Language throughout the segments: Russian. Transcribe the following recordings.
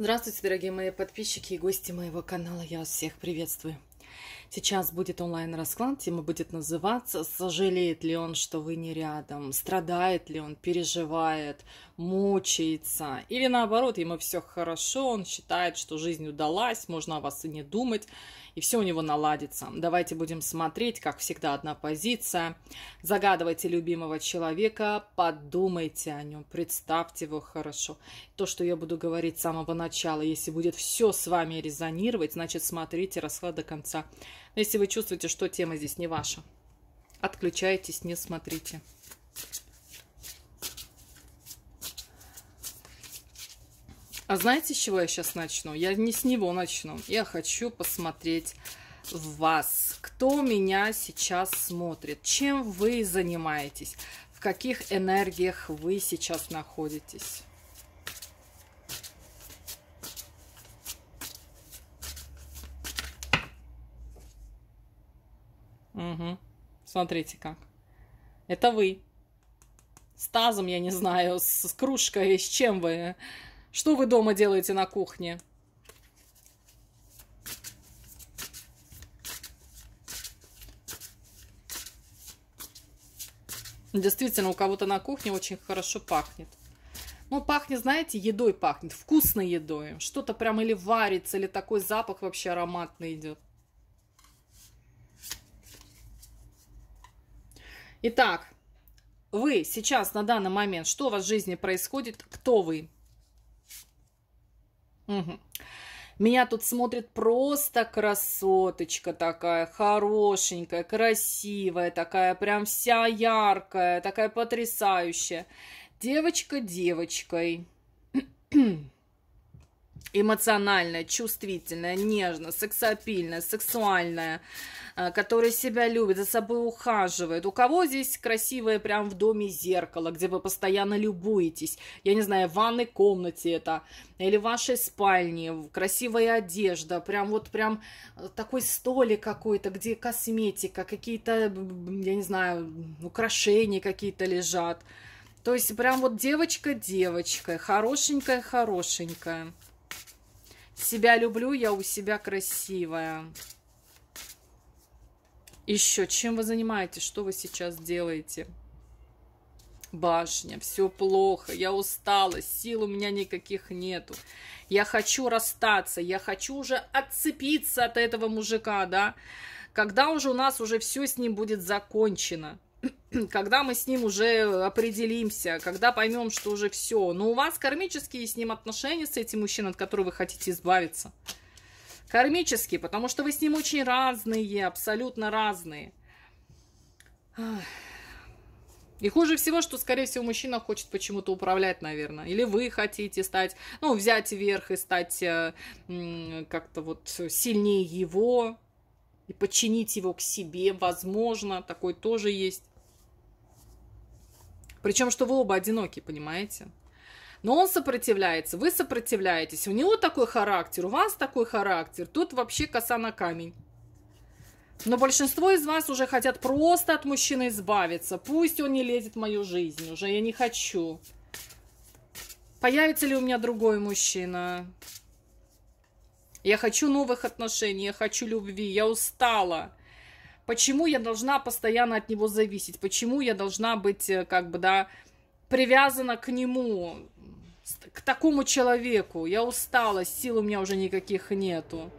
Здравствуйте, дорогие мои подписчики и гости моего канала. Я вас всех приветствую. Сейчас будет онлайн-расклад, тема будет называться «Сожалеет ли он, что вы не рядом?», «Страдает ли он?», «Переживает?», «Мучается?». Или наоборот, ему все хорошо, он считает, что жизнь удалась, можно о вас и не думать, и все у него наладится. Давайте будем смотреть, как всегда, одна позиция. Загадывайте любимого человека, подумайте о нем, представьте его хорошо. То, что я буду говорить с самого начала, если будет все с вами резонировать, значит, смотрите расклад до конца если вы чувствуете, что тема здесь не ваша, отключайтесь, не смотрите. А знаете, с чего я сейчас начну? Я не с него начну. Я хочу посмотреть вас. Кто меня сейчас смотрит? Чем вы занимаетесь? В каких энергиях вы сейчас находитесь? Угу. Смотрите как. Это вы. С тазом, я не знаю, с, с кружкой, с чем вы? Что вы дома делаете на кухне? Действительно, у кого-то на кухне очень хорошо пахнет. Ну, пахнет, знаете, едой пахнет, вкусной едой. Что-то прям или варится, или такой запах вообще ароматный идет. Итак, вы сейчас на данный момент, что у вас в жизни происходит, кто вы? Угу. Меня тут смотрит просто красоточка такая, хорошенькая, красивая, такая прям вся яркая, такая потрясающая. Девочка девочкой. эмоциональная, чувствительная, нежная, сексапильная, сексуальная, э, которая себя любит, за собой ухаживает. У кого здесь красивое прям в доме зеркало, где вы постоянно любуетесь? Я не знаю, в ванной комнате это, или в вашей спальне, красивая одежда, прям вот прям э, такой столик какой-то, где косметика, какие-то, я не знаю, украшения какие-то лежат. То есть прям вот девочка-девочка, хорошенькая-хорошенькая. Себя люблю, я у себя красивая. Еще, чем вы занимаетесь, что вы сейчас делаете? Башня, все плохо, я устала, сил у меня никаких нету. Я хочу расстаться, я хочу уже отцепиться от этого мужика, да? Когда уже у нас уже все с ним будет закончено? когда мы с ним уже э, определимся, когда поймем, что уже все. Но у вас кармические с ним отношения, с этим мужчиной, от которого вы хотите избавиться. Кармические, потому что вы с ним очень разные, абсолютно разные. И хуже всего, что, скорее всего, мужчина хочет почему-то управлять, наверное. Или вы хотите стать, ну, взять верх и стать э, как-то вот сильнее его, и подчинить его к себе, возможно, такой тоже есть. Причем, что вы оба одиноки, понимаете? Но он сопротивляется, вы сопротивляетесь. У него такой характер, у вас такой характер. Тут вообще коса на камень. Но большинство из вас уже хотят просто от мужчины избавиться. Пусть он не лезет в мою жизнь уже, я не хочу. Появится ли у меня другой мужчина? Я хочу новых отношений, я хочу любви, я устала. Почему я должна постоянно от него зависеть? Почему я должна быть, э, как бы, да, привязана к нему, к такому человеку? Я устала, сил у меня уже никаких нету.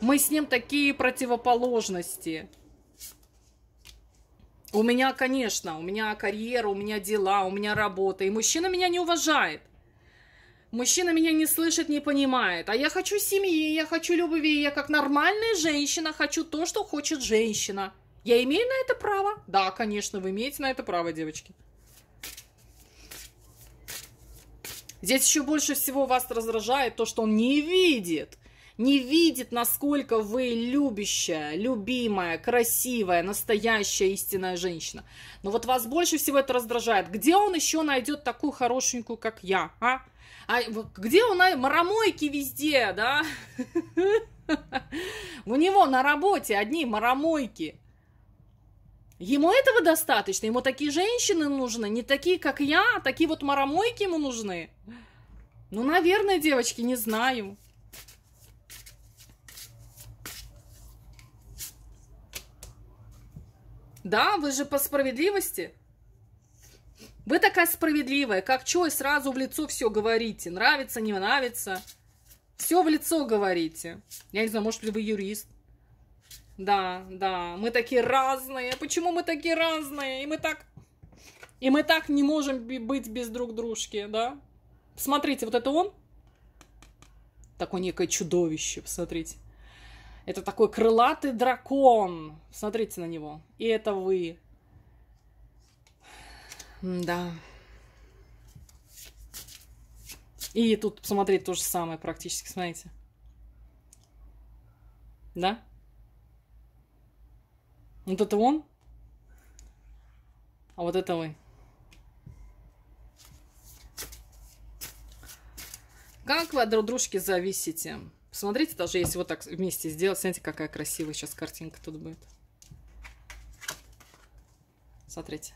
Мы с ним такие противоположности. У меня, конечно, у меня карьера, у меня дела, у меня работа. И мужчина меня не уважает. Мужчина меня не слышит, не понимает. А я хочу семьи, я хочу любви, я как нормальная женщина хочу то, что хочет женщина. Я имею на это право? Да, конечно, вы имеете на это право, девочки. Здесь еще больше всего вас раздражает то, что он не видит. Не видит, насколько вы любящая, любимая, красивая, настоящая истинная женщина. Но вот вас больше всего это раздражает. Где он еще найдет такую хорошенькую, как я, а? А где у нас Марамойки везде, да? У него на работе одни марамойки. Ему этого достаточно, ему такие женщины нужны, не такие, как я, а такие вот марамойки ему нужны. Ну, наверное, девочки, не знаю. Да, вы же по справедливости. Вы такая справедливая, как чё, и сразу в лицо все говорите. Нравится, не нравится. Все в лицо говорите. Я не знаю, может ли вы юрист. Да, да, мы такие разные. Почему мы такие разные? И мы так... И мы так не можем быть без друг дружки, да? Смотрите, вот это он. Такое некое чудовище, посмотрите. Это такой крылатый дракон. Смотрите на него. И это вы. Да. И тут посмотреть то же самое практически, смотрите. Да? Вот это он, а вот это вы. Как вы от друг дружки зависите? Посмотрите, даже если вот так вместе сделать, смотрите, какая красивая сейчас картинка тут будет. Смотрите.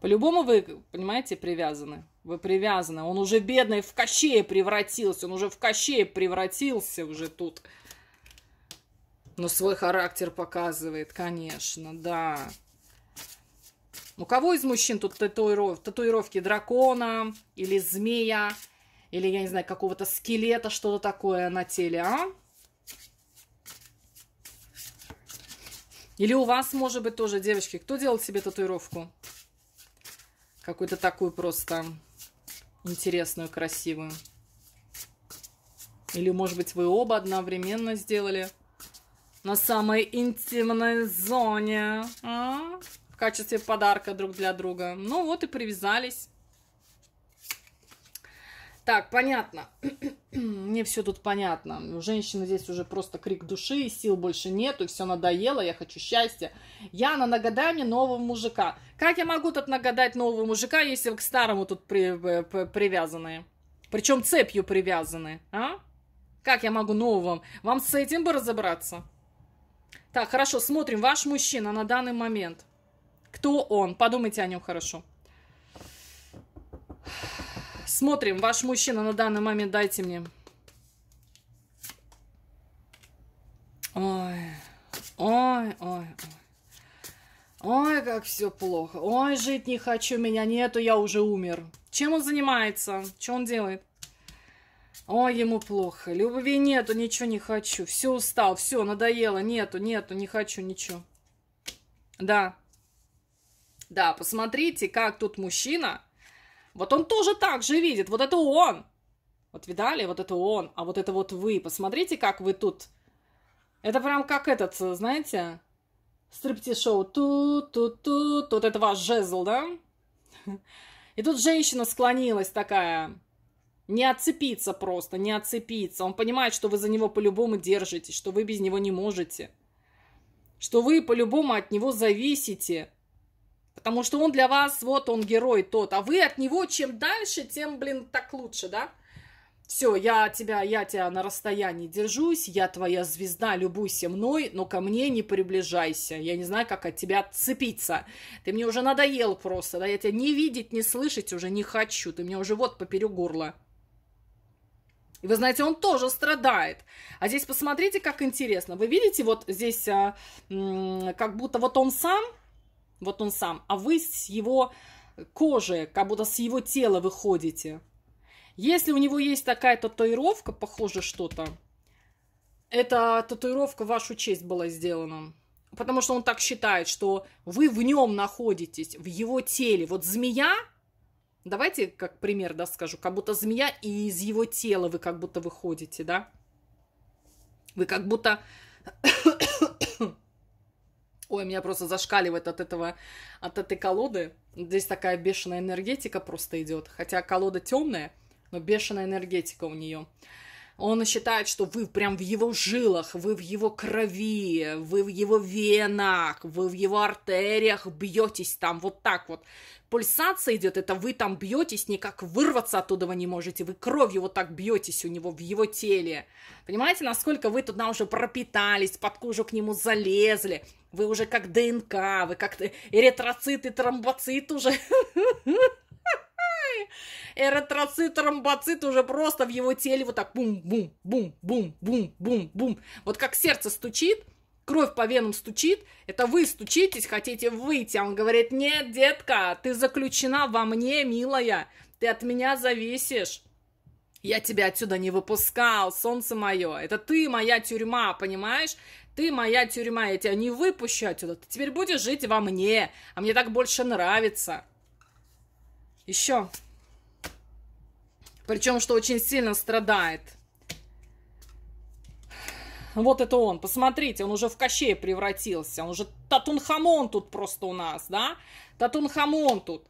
По-любому вы, понимаете, привязаны. Вы привязаны. Он уже бедный в кощее превратился. Он уже в кощее превратился уже тут. Но свой характер показывает, конечно, да. У ну, кого из мужчин тут татуиров... татуировки дракона или змея? Или, я не знаю, какого-то скелета, что-то такое на теле, а? Или у вас, может быть, тоже, девочки, кто делал себе татуировку? Какую-то такую просто интересную, красивую. Или, может быть, вы оба одновременно сделали на самой интимной зоне а? в качестве подарка друг для друга. Ну вот и привязались. Так, понятно мне все тут понятно. У женщины здесь уже просто крик души, сил больше нету, все надоело, я хочу счастья. Я на мне нового мужика. Как я могу тут нагадать нового мужика, если вы к старому тут при, э, при, привязаны? Причем цепью привязаны, а? Как я могу новым? Вам с этим бы разобраться? Так, хорошо, смотрим. Ваш мужчина на данный момент. Кто он? Подумайте о нем хорошо. Хорошо. Смотрим, ваш мужчина на данный момент, дайте мне. Ой, ой, ой. Ой, как все плохо. Ой, жить не хочу, меня нету, я уже умер. Чем он занимается? Что он делает? Ой, ему плохо. Любви нету, ничего не хочу. Все устал, все, надоело. Нету, нету, не хочу ничего. Да. Да, посмотрите, как тут мужчина вот он тоже так же видит, вот это он. Вот видали, вот это он, а вот это вот вы. Посмотрите, как вы тут. Это прям как этот, знаете, стриптиз-шоу. Тут-тут-тут, вот это ваш жезл, да? И тут женщина склонилась такая, не отцепиться просто, не отцепиться. Он понимает, что вы за него по-любому держитесь, что вы без него не можете, что вы по-любому от него зависите. Потому что он для вас, вот он герой тот, а вы от него чем дальше, тем, блин, так лучше, да? Все, я тебя, я тебя на расстоянии держусь, я твоя звезда, любуйся мной, но ко мне не приближайся. Я не знаю, как от тебя отцепиться. Ты мне уже надоел просто, да? Я тебя не видеть, не слышать уже не хочу. Ты мне уже вот поперек горла. И вы знаете, он тоже страдает. А здесь посмотрите, как интересно. Вы видите, вот здесь а, как будто вот он сам – вот он сам, а вы с его кожи, как будто с его тела выходите. Если у него есть такая татуировка, похоже что-то, эта татуировка в вашу честь была сделана. Потому что он так считает, что вы в нем находитесь, в его теле. Вот змея, давайте как пример, да, скажу, как будто змея и из его тела вы как будто выходите, да? Вы как будто Ой, меня просто зашкаливает от этого, от этой колоды. Здесь такая бешеная энергетика просто идет. Хотя колода темная, но бешеная энергетика у нее. Он считает, что вы прям в его жилах, вы в его крови, вы в его венах, вы в его артериях бьетесь там вот так вот. Пульсация идет, это вы там бьетесь, никак вырваться оттуда вы не можете, вы кровью вот так бьетесь у него в его теле. Понимаете, насколько вы туда уже пропитались, под кожу к нему залезли, вы уже как ДНК, вы как эритроциты, тромбоциты уже эритроцит, ромбоцит уже просто в его теле вот так бум-бум-бум-бум-бум-бум-бум. Вот как сердце стучит, кровь по венам стучит, это вы стучитесь, хотите выйти, а он говорит, нет, детка, ты заключена во мне, милая, ты от меня зависишь. Я тебя отсюда не выпускал, солнце мое. Это ты моя тюрьма, понимаешь? Ты моя тюрьма, я тебя не выпущу отсюда. Ты теперь будешь жить во мне, а мне так больше нравится. Еще. Причем, что очень сильно страдает. Вот это он, посмотрите, он уже в кощее превратился. Он уже Татунхамон тут просто у нас, да? Татунхамон тут.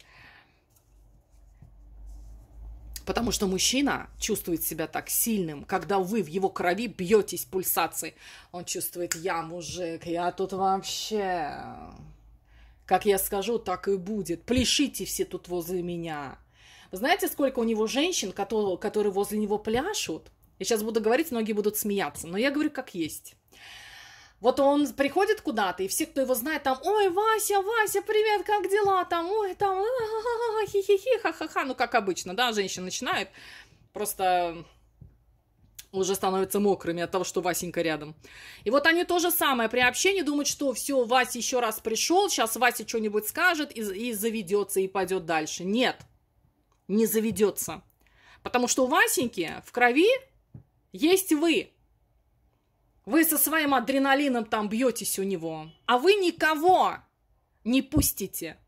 Потому что мужчина чувствует себя так сильным, когда вы в его крови бьетесь пульсацией. Он чувствует, я мужик, я тут вообще... Как я скажу, так и будет. плешите все тут возле меня. Знаете, сколько у него женщин, которые, возле него пляшут? Я сейчас буду говорить, многие будут смеяться, но я говорю как есть. Вот он приходит куда-то, и все, кто его знает, там, ой, Вася, Вася, привет, как дела, там, ой, там, хи-хи-хи, ха-ха-ха, ну, как обычно, да, женщина начинает, просто уже становятся мокрыми от того, что Васенька рядом. И вот они то же самое при общении думают, что все, Вася еще раз пришел, сейчас Вася что-нибудь скажет и, и заведется, и пойдет дальше. Нет не заведется. Потому что у Васеньки в крови есть вы. Вы со своим адреналином там бьетесь у него. А вы никого не пустите.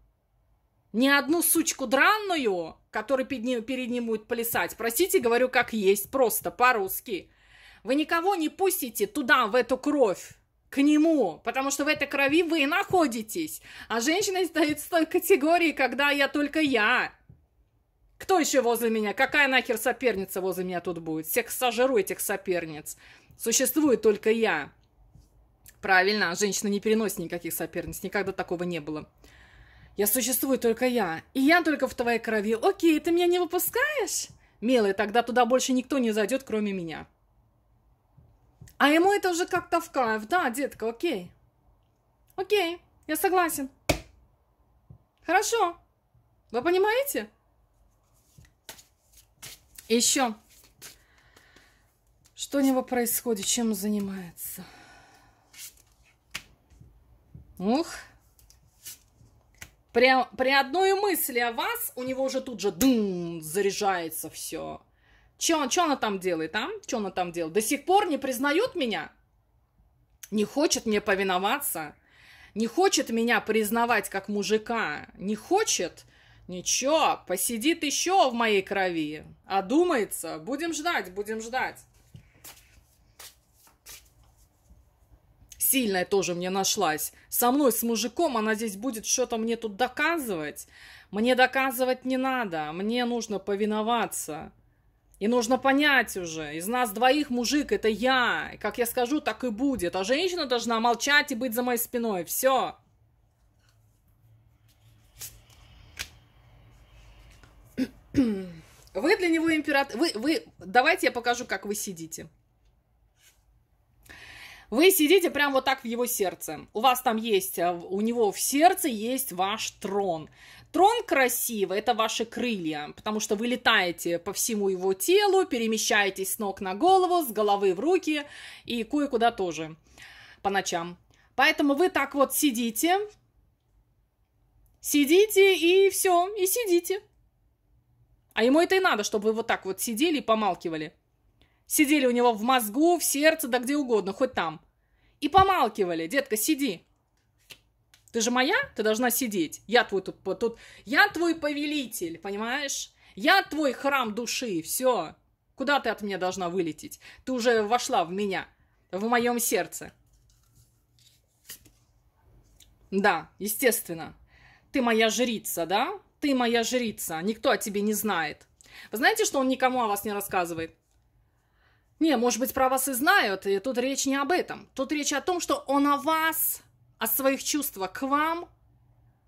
Ни одну сучку дранную, которая перед ним, перед ним будет плясать. Простите, говорю как есть, просто по-русски. Вы никого не пустите туда, в эту кровь к нему, потому что в этой крови вы находитесь. А женщина стоит в той категории, когда я только я. Кто еще возле меня? Какая нахер соперница возле меня тут будет? Всех сожру этих соперниц. Существует только я. Правильно, женщина не переносит никаких соперниц. Никогда такого не было. Я существую только я. И я только в твоей крови. Окей, ты меня не выпускаешь? Милый, тогда туда больше никто не зайдет, кроме меня. А ему это уже как-то в кайф. Да, детка, окей. Окей, я согласен. Хорошо. Вы понимаете? еще, что у него происходит, чем он занимается? Ух! При, при одной мысли о вас у него уже тут же дум, заряжается все. Че он, че она там делает, а? Че она там делает? До сих пор не признает меня? Не хочет мне повиноваться? Не хочет меня признавать как мужика? Не хочет? «Ничего, посидит еще в моей крови. А думается, будем ждать, будем ждать». Сильная тоже мне нашлась. Со мной, с мужиком, она здесь будет что-то мне тут доказывать. Мне доказывать не надо, мне нужно повиноваться. И нужно понять уже, из нас двоих мужик это я. как я скажу, так и будет. А женщина должна молчать и быть за моей спиной. Все. Вы для него император. Вы, вы... Давайте я покажу, как вы сидите. Вы сидите прям вот так в его сердце. У вас там есть, э, у него в сердце есть ваш трон. Трон красивый, это ваши крылья, потому что вы летаете по всему его телу, перемещаетесь с ног на голову, с головы в руки и кое-куда тоже по ночам. Поэтому вы так вот сидите, сидите и все, и сидите. А ему это и надо, чтобы вы вот так вот сидели и помалкивали. Сидели у него в мозгу, в сердце, да где угодно, хоть там. И помалкивали. Детка, сиди. Ты же моя, ты должна сидеть. Я твой тут, тут я твой повелитель, понимаешь? Я твой храм души, все. Куда ты от меня должна вылететь? Ты уже вошла в меня, в моем сердце. Да, естественно. Ты моя жрица, да? ты моя жрица, никто о тебе не знает. Вы знаете, что он никому о вас не рассказывает? Не, может быть, про вас и знают, и тут речь не об этом. Тут речь о том, что он о вас, о своих чувствах к вам,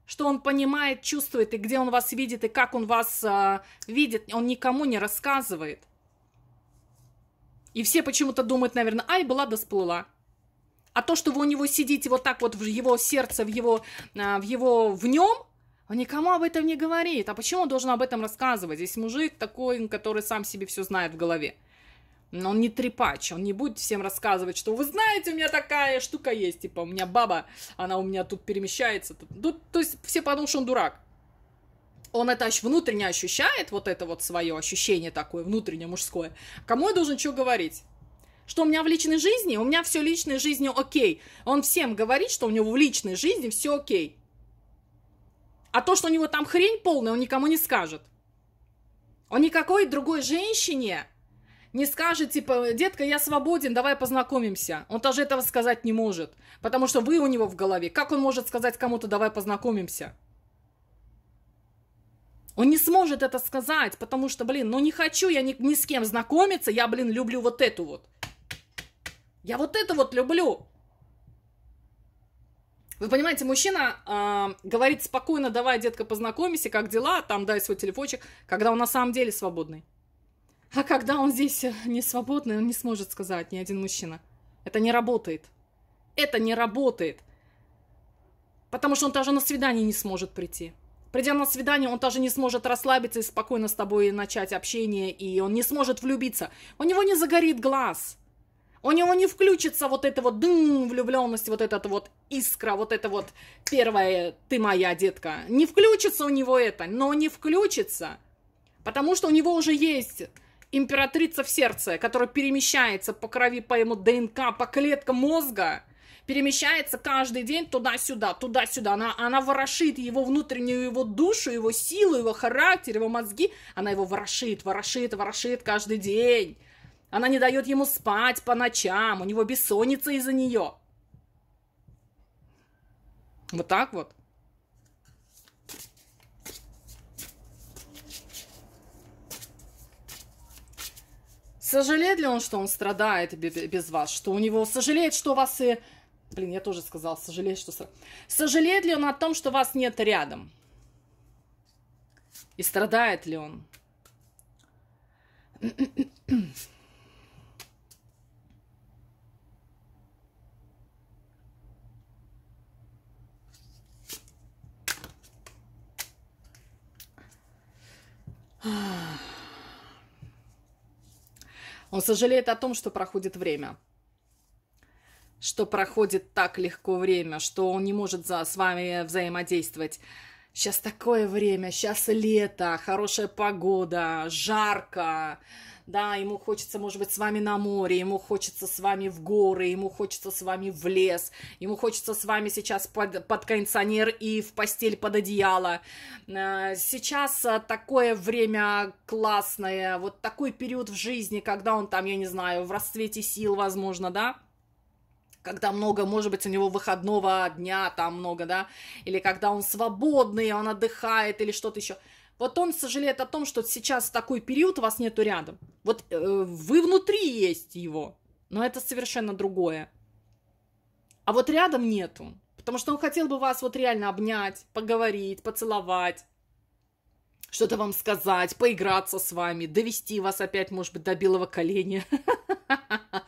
что он понимает, чувствует, и где он вас видит, и как он вас э, видит, он никому не рассказывает. И все почему-то думают, наверное, ай, была да сплыла. А то, что вы у него сидите вот так вот в его сердце, в его, а, в его, в нем, он никому об этом не говорит. А почему он должен об этом рассказывать? Здесь мужик такой, который сам себе все знает в голове. Но он не трепач, он не будет всем рассказывать, что вы знаете, у меня такая штука есть, типа у меня баба, она у меня тут перемещается. Тут, ну, то есть все подумают, что он дурак. Он это внутренне ощущает, вот это вот свое ощущение такое, внутреннее, мужское. Кому я должен что говорить? Что у меня в личной жизни? У меня все личной жизнью окей. Он всем говорит, что у него в личной жизни все окей. А то, что у него там хрень полная, он никому не скажет. Он никакой другой женщине не скажет, типа, детка, я свободен, давай познакомимся. Он даже этого сказать не может, потому что вы у него в голове. Как он может сказать кому-то, давай познакомимся? Он не сможет это сказать, потому что, блин, ну не хочу я ни, ни с кем знакомиться, я, блин, люблю вот эту вот. Я вот это вот люблю. Вы понимаете, мужчина э, говорит спокойно, давай, детка, познакомься, как дела, там дай свой телефончик, когда он на самом деле свободный. А когда он здесь э, не свободный, он не сможет сказать ни один мужчина. Это не работает. Это не работает. Потому что он даже на свидание не сможет прийти. Придя на свидание, он даже не сможет расслабиться и спокойно с тобой начать общение, и он не сможет влюбиться. У него не загорит глаз. У него не включится вот эта вот дым, влюбленность, вот эта вот искра, вот это вот первая «ты моя, детка». Не включится у него это, но не включится, потому что у него уже есть императрица в сердце, которая перемещается по крови, по ему ДНК, по клеткам мозга, перемещается каждый день туда-сюда, туда-сюда. Она, она ворошит его внутреннюю, его душу, его силу, его характер, его мозги. Она его ворошит, ворошит, ворошит каждый день. Она не дает ему спать по ночам, у него бессонница из-за нее. Вот так вот. Сожалеет ли он, что он страдает без вас? Что у него... Сожалеет, что у вас и... Блин, я тоже сказал, сожалеет, что... Сожалеет ли он о том, что вас нет рядом? И страдает ли он? Он сожалеет о том, что проходит время что проходит так легко время, что он не может за, с вами взаимодействовать. Сейчас такое время, сейчас лето, хорошая погода, жарко да, ему хочется, может быть, с вами на море, ему хочется с вами в горы, ему хочется с вами в лес, ему хочется с вами сейчас под, под кондиционер и в постель под одеяло. Э, сейчас э, такое время классное, вот такой период в жизни, когда он там, я не знаю, в расцвете сил, возможно, да, когда много, может быть, у него выходного дня там много, да, или когда он свободный, он отдыхает или что-то еще – вот он сожалеет о том, что сейчас такой период вас нету рядом. Вот э, вы внутри есть его, но это совершенно другое. А вот рядом нету, потому что он хотел бы вас вот реально обнять, поговорить, поцеловать, что-то вам сказать, поиграться с вами, довести вас опять, может быть, до белого коленя.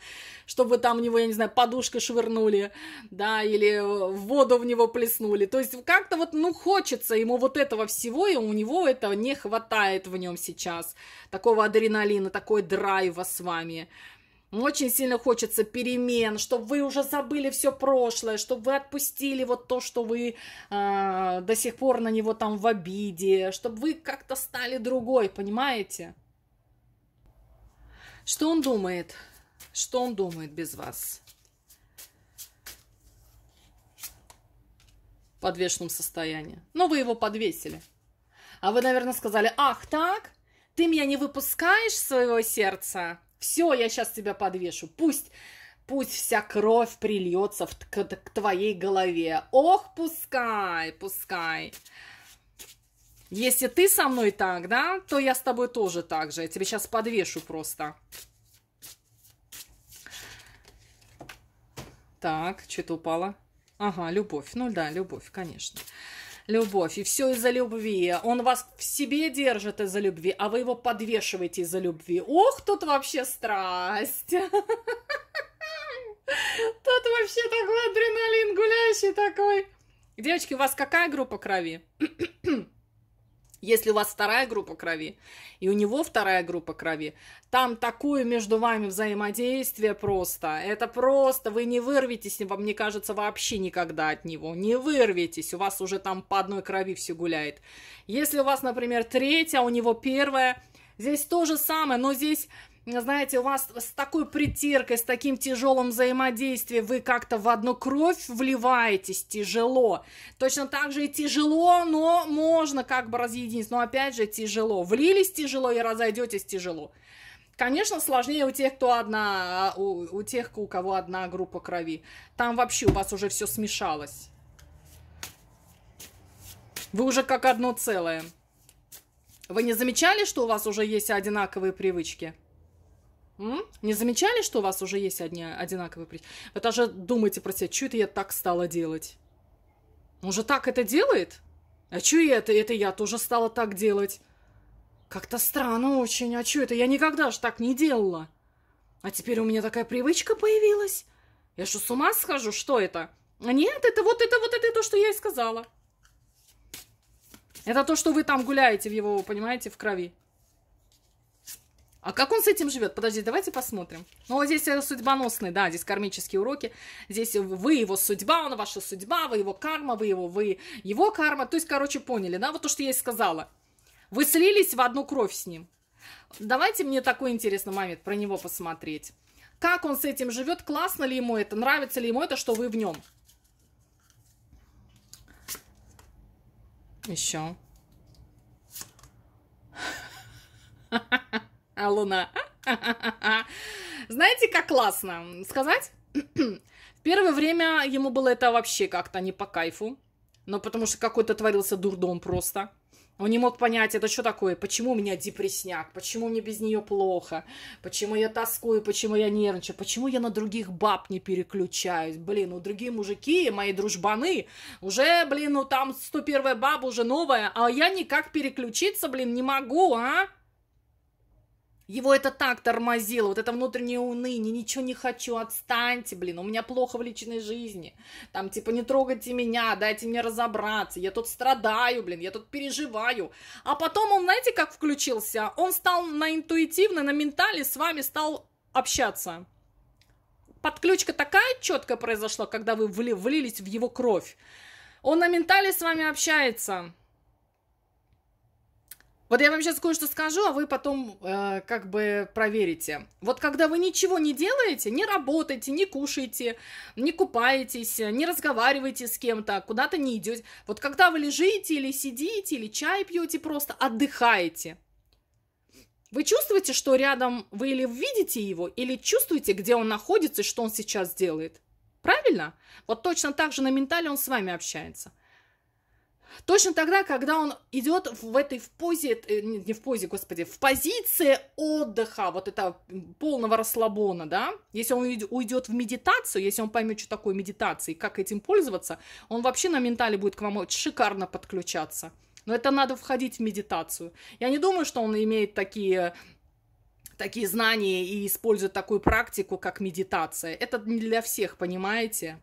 чтобы там в него, я не знаю, подушкой швырнули, да, или э, воду в него плеснули. То есть как-то вот, ну, хочется ему вот этого всего, и у него этого не хватает в нем сейчас. Такого адреналина, такой драйва с вами. Ну, очень сильно хочется перемен, чтобы вы уже забыли все прошлое, чтобы вы отпустили вот то, что вы э, до сих пор на него там в обиде, чтобы вы как-то стали другой, понимаете? Что он думает? что он думает без вас. В подвешенном состоянии. Но вы его подвесили. А вы, наверное, сказали, ах так, ты меня не выпускаешь своего сердца? Все, я сейчас тебя подвешу. Пусть, пусть вся кровь прильется в, к, к твоей голове. Ох, пускай, пускай. Если ты со мной так, да, то я с тобой тоже так же. Я тебе сейчас подвешу просто. Так, что-то упало. Ага, любовь. Ну да, любовь, конечно. Любовь. И все из-за любви. Он вас в себе держит из-за любви, а вы его подвешиваете из-за любви. Ох, тут вообще страсть. Тут вообще такой адреналин гуляющий такой. Девочки, у вас какая группа крови? Если у вас вторая группа крови, и у него вторая группа крови, там такое между вами взаимодействие просто. Это просто, вы не вырветесь, вам мне кажется, вообще никогда от него. Не вырветесь, у вас уже там по одной крови все гуляет. Если у вас, например, третья, у него первая, здесь то же самое, но здесь знаете, у вас с такой притиркой, с таким тяжелым взаимодействием вы как-то в одну кровь вливаетесь тяжело. Точно так же и тяжело, но можно как бы разъединить. Но опять же тяжело. Влились тяжело и разойдетесь тяжело. Конечно, сложнее у тех, кто одна, а, у, у тех, у кого одна группа крови. Там вообще у вас уже все смешалось. Вы уже как одно целое. Вы не замечали, что у вас уже есть одинаковые привычки? М? Не замечали, что у вас уже есть одни одинаковые прически? Вы даже думаете про себя, что это я так стала делать? Он же так это делает? А что это? Это я тоже стала так делать. Как-то странно очень. А что это? Я никогда же так не делала. А теперь у меня такая привычка появилась. Я что, с ума схожу? Что это? А нет, это вот это вот это то, что я и сказала. Это то, что вы там гуляете в его, понимаете, в крови. А как он с этим живет? Подожди, давайте посмотрим. Ну, вот здесь э, судьбоносные, да, здесь кармические уроки. Здесь вы его судьба, он ваша судьба, вы его карма, вы его, вы его карма. То есть, короче, поняли, да, вот то, что я и сказала. Вы слились в одну кровь с ним. Давайте мне такой интересный момент про него посмотреть. Как он с этим живет, классно ли ему это, нравится ли ему это, что вы в нем. Еще. Ha ha ha а луна. Знаете, как классно сказать? В первое время ему было это вообще как-то не по кайфу, но потому что какой-то творился дурдом просто. Он не мог понять, это что такое, почему у меня депресняк, почему мне без нее плохо, почему я тоскую, почему я нервничаю, почему я на других баб не переключаюсь. Блин, у ну, другие мужики, мои дружбаны, уже, блин, ну там 101 баба уже новая, а я никак переключиться, блин, не могу, а? Его это так тормозило, вот это внутреннее уныние, ничего не хочу, отстаньте, блин, у меня плохо в личной жизни. Там, типа, не трогайте меня, дайте мне разобраться, я тут страдаю, блин, я тут переживаю. А потом он, знаете, как включился? Он стал на интуитивно, на ментале с вами стал общаться. Подключка такая четкая произошла, когда вы вли- влились в его кровь. Он на ментале с вами общается. Вот я вам сейчас кое-что скажу, а вы потом э, как бы проверите. Вот когда вы ничего не делаете, не работаете, не кушаете, не купаетесь, не разговариваете с кем-то, куда-то не идете. Вот когда вы лежите или сидите, или чай пьете, просто отдыхаете. Вы чувствуете, что рядом вы или видите его, или чувствуете, где он находится и что он сейчас делает. Правильно? Вот точно так же на ментале он с вами общается. Точно тогда, когда он идет в этой в позе, э, не в позе, господи, в позиции отдыха, вот это полного расслабона, да, если он уйдет в медитацию, если он поймет, что такое медитация и как этим пользоваться, он вообще на ментале будет к вам шикарно подключаться. Но это надо входить в медитацию. Я не думаю, что он имеет такие такие знания и использует такую практику, как медитация. Это не для всех, понимаете?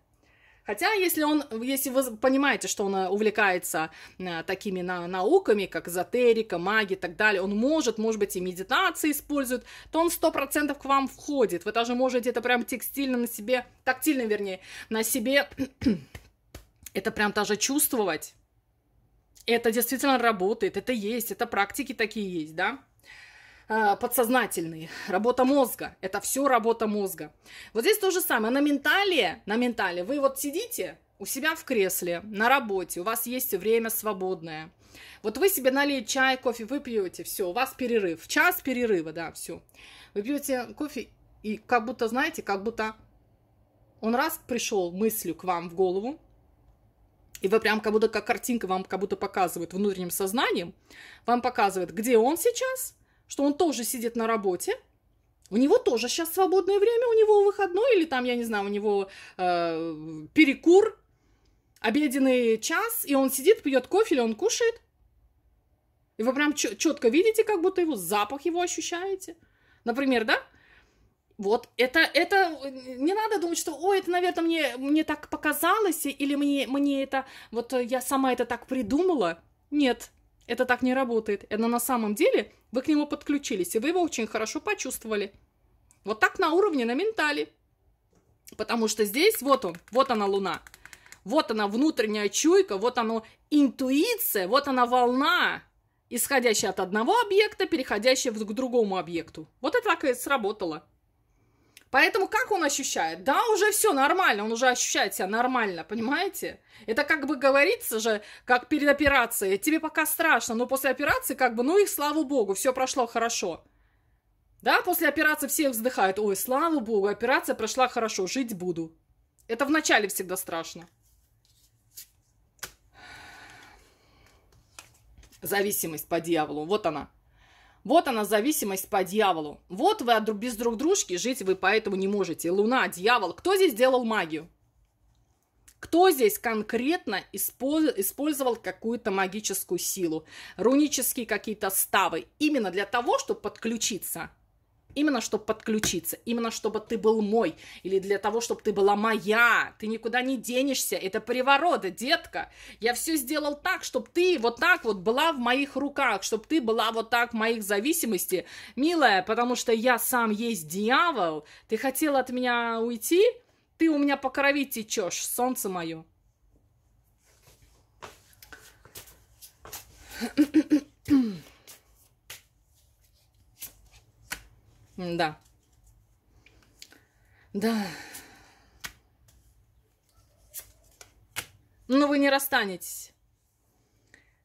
Хотя, если он, если вы понимаете, что он э, увлекается э, такими на, науками, как эзотерика, маги и так далее, он может, может быть, и медитации использует, то он сто процентов к вам входит. Вы даже можете это прям текстильно на себе, тактильно, вернее, на себе это прям даже чувствовать. Это действительно работает, это есть, это практики такие есть, да? Э, Подсознательные, работа мозга. Это все работа мозга. Вот здесь то же самое. На ментале, на ментале вы вот сидите у себя в кресле, на работе, у вас есть время свободное. Вот вы себе налили чай, кофе, вы пьете, все, у вас перерыв. Час перерыва, да, все. Вы пьете кофе и как будто, знаете, как будто он раз пришел мыслью к вам в голову, и вы прям как будто как картинка вам как будто показывает внутренним сознанием, вам показывает, где он сейчас – что он тоже сидит на работе, у него тоже сейчас свободное время, у него выходной или там, я не знаю, у него э, перекур, обеденный час, и он сидит, пьет кофе или он кушает. И вы прям четко видите, как будто его запах его ощущаете. Например, да? Вот, это, это, не надо думать, что, ой, это, наверное, мне, мне так показалось, или мне, мне это, вот я сама это так придумала. Нет, это так не работает. Это на самом деле вы к нему подключились, и вы его очень хорошо почувствовали. Вот так на уровне, на ментале. Потому что здесь вот он, вот она луна. Вот она внутренняя чуйка, вот она интуиция, вот она волна, исходящая от одного объекта, переходящая к другому объекту. Вот это так и сработало. Поэтому как он ощущает? Да, уже все нормально, он уже ощущает себя нормально, понимаете? Это как бы говорится же, как перед операцией. Тебе пока страшно, но после операции как бы, ну и слава богу, все прошло хорошо. Да, после операции все вздыхают. Ой, слава богу, операция прошла хорошо, жить буду. Это вначале всегда страшно. Зависимость по дьяволу, вот она. Вот она зависимость по дьяволу. Вот вы без друг дружки жить вы поэтому не можете. Луна, дьявол. Кто здесь делал магию? Кто здесь конкретно использовал какую-то магическую силу? Рунические какие-то ставы. Именно для того, чтобы подключиться – Именно чтобы подключиться, именно чтобы ты был мой, или для того, чтобы ты была моя. Ты никуда не денешься, это приворота, детка. Я все сделал так, чтобы ты вот так вот была в моих руках, чтобы ты была вот так в моих зависимости. Милая, потому что я сам есть дьявол, ты хотела от меня уйти? Ты у меня по крови течешь, солнце мое. Да. Да. Но ну, вы не расстанетесь.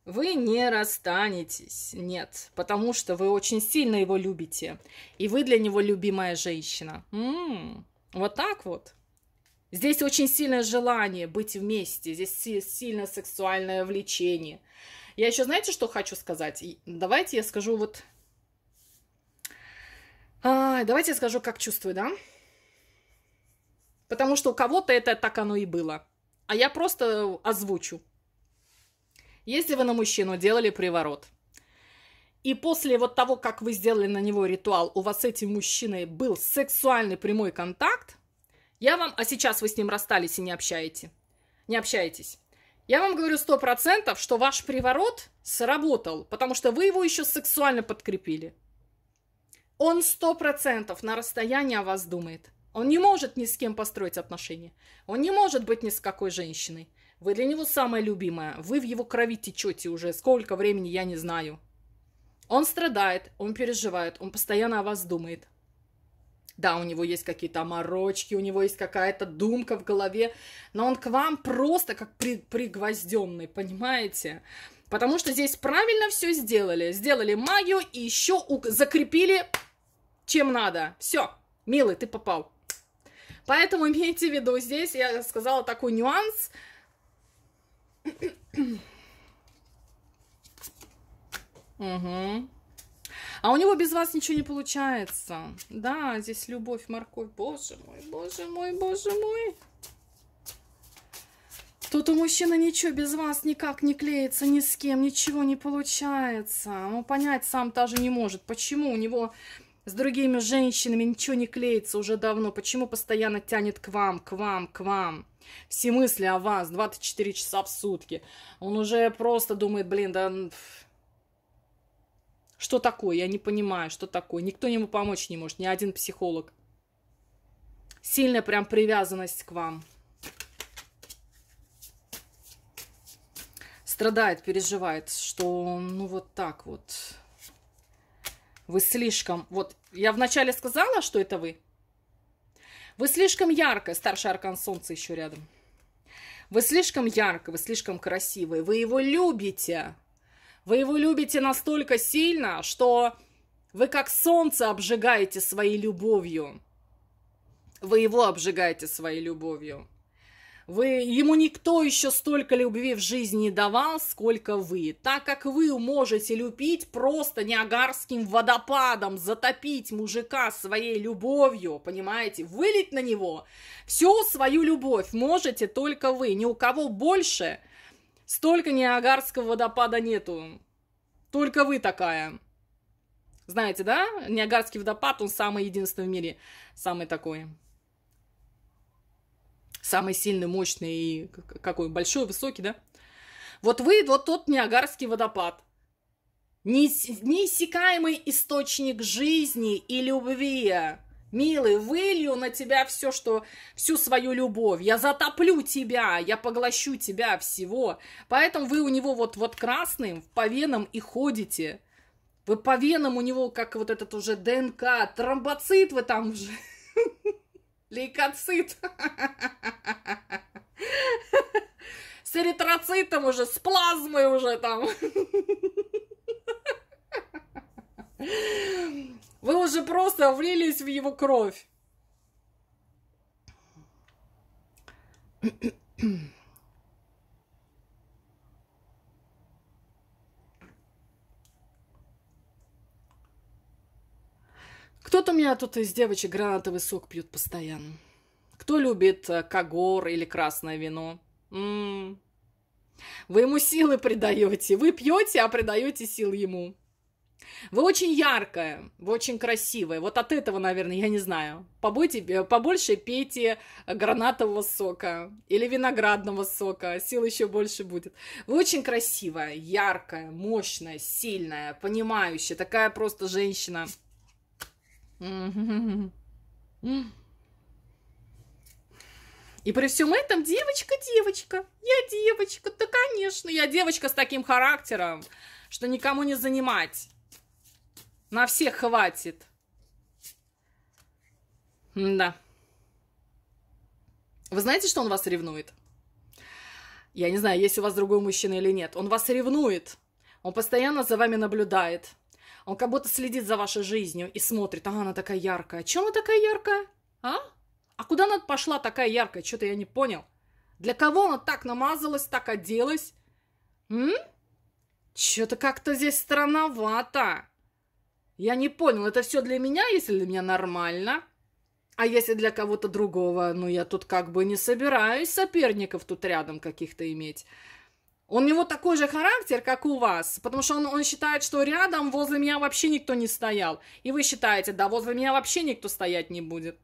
Вы не расстанетесь, нет, потому что вы очень сильно его любите, и вы для него любимая женщина. М-м, вот так вот. Здесь очень сильное желание быть вместе, здесь сильное сексуальное влечение. Я еще, знаете, что хочу сказать? Давайте я скажу вот а, давайте я скажу, как чувствую, да? Потому что у кого-то это так оно и было. А я просто озвучу. Если вы на мужчину делали приворот, и после вот того, как вы сделали на него ритуал, у вас с этим мужчиной был сексуальный прямой контакт, я вам, а сейчас вы с ним расстались и не общаете, не общаетесь. Я вам говорю сто процентов, что ваш приворот сработал, потому что вы его еще сексуально подкрепили. Он сто процентов на расстоянии о вас думает. Он не может ни с кем построить отношения. Он не может быть ни с какой женщиной. Вы для него самая любимая. Вы в его крови течете уже. Сколько времени, я не знаю. Он страдает, он переживает, он постоянно о вас думает. Да, у него есть какие-то морочки, у него есть какая-то думка в голове, но он к вам просто как при, пригвозденный, понимаете? Потому что здесь правильно все сделали. Сделали магию и еще у, закрепили чем надо. Все, милый, ты попал. Поэтому имейте в виду, здесь я сказала такой нюанс. Угу. А у него без вас ничего не получается. Да, здесь любовь, морковь. Боже мой, боже мой, боже мой. Тут у мужчины ничего без вас никак не клеится ни с кем, ничего не получается. Ну понять сам даже не может, почему у него с другими женщинами ничего не клеится уже давно. Почему постоянно тянет к вам, к вам, к вам? Все мысли о вас 24 часа в сутки. Он уже просто думает, блин, да... Что такое? Я не понимаю, что такое. Никто ему помочь не может, ни один психолог. Сильная прям привязанность к вам. Страдает, переживает, что ну вот так вот. Вы слишком, вот я вначале сказала, что это вы? Вы слишком ярко, старший аркан солнца еще рядом. Вы слишком ярко, вы слишком красивые, вы его любите. Вы его любите настолько сильно, что вы как солнце обжигаете своей любовью. Вы его обжигаете своей любовью. Вы, ему никто еще столько любви в жизни не давал, сколько вы. Так как вы можете любить просто неагарским водопадом, затопить мужика своей любовью, понимаете, вылить на него всю свою любовь можете только вы. Ни у кого больше столько неагарского водопада нету. Только вы такая. Знаете, да? Ниагарский водопад, он самый единственный в мире. Самый такой самый сильный, мощный и какой большой, высокий, да? Вот вы, вот тот Ниагарский водопад. Неиссякаемый источник жизни и любви. Милый, вылью на тебя все, что, всю свою любовь. Я затоплю тебя, я поглощу тебя всего. Поэтому вы у него вот, вот красным по венам и ходите. Вы по венам у него, как вот этот уже ДНК, тромбоцит вы там уже. лейкоцит. С эритроцитом уже, с плазмой уже там. Вы уже просто влились в его кровь. Кто-то у меня тут из девочек гранатовый сок пьет постоянно. Кто любит э, когор или красное вино? М м-м. -м -м. Вы ему силы придаете. Вы пьете, а придаете сил ему. Вы очень яркая, вы очень красивая. Вот от этого, наверное, я не знаю. Побойте, э, побольше пейте гранатового сока или виноградного сока. Сил еще больше будет. Вы очень красивая, яркая, мощная, сильная, понимающая. Такая просто женщина. И при всем этом девочка, девочка, я девочка, да, конечно, я девочка с таким характером, что никому не занимать. На всех хватит. Да. Вы знаете, что он вас ревнует? Я не знаю, есть у вас другой мужчина или нет. Он вас ревнует. Он постоянно за вами наблюдает. Он как будто следит за вашей жизнью и смотрит, ага, она такая яркая. Чем она такая яркая? А? А куда она пошла такая яркая? Что-то я не понял. Для кого она так намазалась, так оделась? М? Что-то как-то здесь странновато. Я не понял, это все для меня, если для меня нормально? А если для кого-то другого, ну я тут как бы не собираюсь соперников тут рядом каких-то иметь. Он у него такой же характер, как у вас, потому что он, он считает, что рядом возле меня вообще никто не стоял. И вы считаете, да, возле меня вообще никто стоять не будет.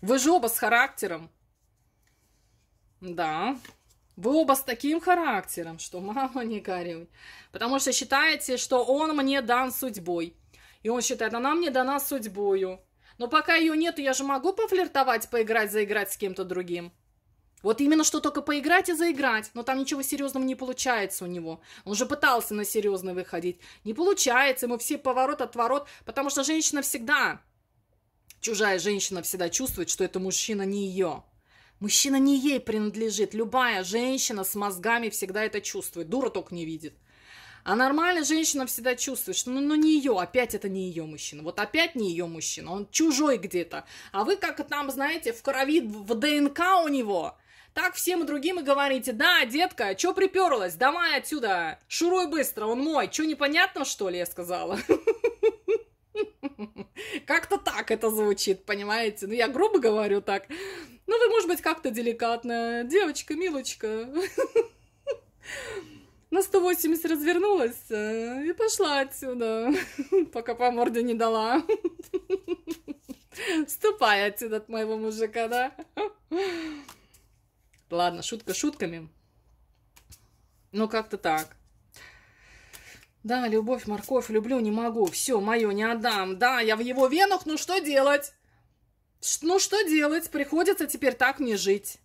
Вы же оба с характером. Да. Вы оба с таким характером, что мама не горюй. Потому что считаете, что он мне дан судьбой. И он считает, она мне дана судьбою. Но пока ее нет, я же могу пофлиртовать, поиграть, заиграть с кем-то другим. Вот именно что только поиграть и заиграть, но там ничего серьезного не получается у него. Он же пытался на серьезный выходить. Не получается, ему все поворот, отворот, потому что женщина всегда, чужая женщина всегда чувствует, что это мужчина не ее. Мужчина не ей принадлежит. Любая женщина с мозгами всегда это чувствует. Дура только не видит. А нормальная женщина всегда чувствует, что ну, ну не ее, опять это не ее мужчина. Вот опять не ее мужчина, он чужой где-то. А вы как там, знаете, в крови, в ДНК у него – так всем другим и говорите, да, детка, чё приперлась, давай отсюда, шуруй быстро, он мой, чё непонятно, что ли, я сказала? Как-то так это звучит, понимаете? Ну, я грубо говорю так. Ну, вы, может быть, как-то деликатно. Девочка, милочка. На 180 развернулась э, и пошла отсюда, пока по морде не дала. Ступай отсюда от моего мужика, да? Ладно, шутка шутками. Ну, как-то так. Да, любовь, морковь, люблю, не могу. Все, мое не отдам. Да, я в его венах, ну что делать? Ну что делать? Приходится теперь так мне жить.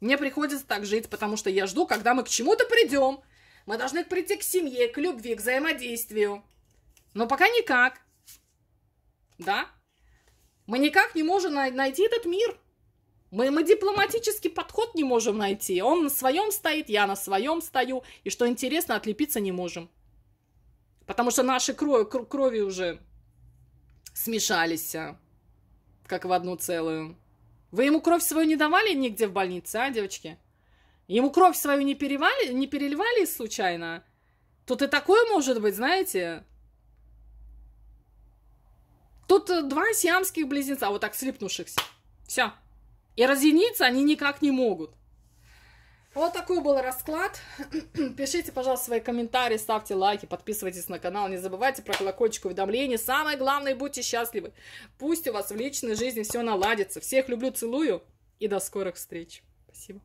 Мне приходится так жить, потому что я жду, когда мы к чему-то придем. Мы должны прийти к семье, к любви, к взаимодействию. Но пока никак. Да? Мы никак не можем найти этот мир. Мы, мы дипломатический подход не можем найти. Он на своем стоит, я на своем стою. И что интересно, отлепиться не можем. Потому что наши крови, крови уже смешались, а, как в одну целую. Вы ему кровь свою не давали нигде в больнице, а, девочки? Ему кровь свою не, перевали, не переливали случайно? Тут и такое может быть, знаете? Тут э, два сиамских близнеца, а вот так слипнувшихся. Все. И разъединиться они никак не могут. Вот такой был расклад. Пишите, пожалуйста, свои комментарии, ставьте лайки, подписывайтесь на канал. Не забывайте про колокольчик уведомлений. Самое главное, будьте счастливы. Пусть у вас в личной жизни все наладится. Всех люблю, целую и до скорых встреч. Спасибо.